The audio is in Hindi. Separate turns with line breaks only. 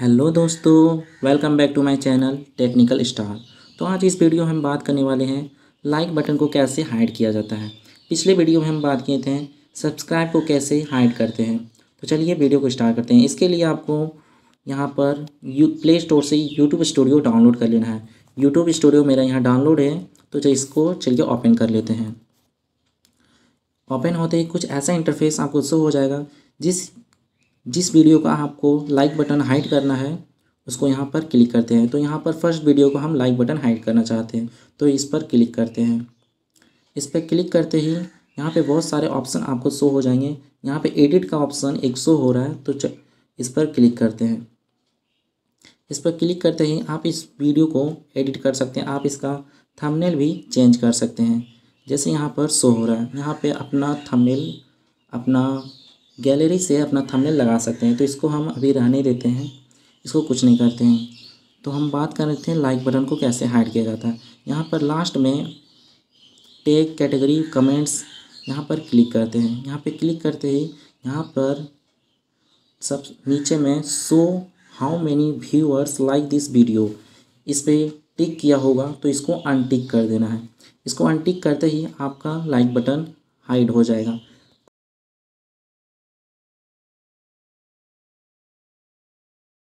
हेलो दोस्तों welcome back to my channel technical star तो आज इस वीडियो में हम बात करने वाले हैं लाइक बटन को कैसे हाइड किया जाता है पिछले वीडियो में हम बात किए थे सब्सक्राइब को कैसे हाइड करते हैं तो चलिए वीडियो को स्टार्ट करते हैं इसके लिए आपको यहाँ पर यू प्ले स्टोर से यूट्यूब स्टूडियो डाउनलोड कर लेना है यूट्यूब स्टूडियो मेरा यहाँ डाउनलोड है तो इसको चलिए ओपन कर लेते हैं ओपन होते ही कुछ ऐसा इंटरफेस आपको शो हो जाएगा जिस जिस वीडियो का आपको लाइक बटन हाइड करना है उसको यहाँ पर क्लिक करते हैं तो यहाँ पर फर्स्ट वीडियो को हम लाइक बटन हाइड करना चाहते हैं तो इस पर क्लिक करते हैं इस पर क्लिक करते ही यहाँ पे बहुत सारे ऑप्शन आपको शो हो जाएंगे यहाँ पे एडिट का ऑप्शन एक शो हो रहा है तो इस पर क्लिक करते हैं इस पर क्लिक करते ही आप इस वीडियो को एडिट कर सकते हैं आप इसका थंबनेल भी चेंज कर सकते हैं जैसे यहाँ पर शो हो रहा है यहाँ पर अपना थमनेल अपना गैलरी से अपना थंबनेल लगा सकते हैं तो इसको हम अभी रहने देते हैं इसको कुछ नहीं करते हैं तो हम बात कर रहे हैं लाइक बटन को कैसे हाइड किया जाता है यहाँ पर लास्ट में टेक कैटेगरी कमेंट्स यहाँ पर क्लिक करते हैं यहाँ पर क्लिक करते ही यहाँ पर सब नीचे में so how many viewers like this video इस पर टिक किया होगा तो इसको अनटिक कर देना है इसको अनटिक करते ही आपका लाइक बटन हाइड हो जाएगा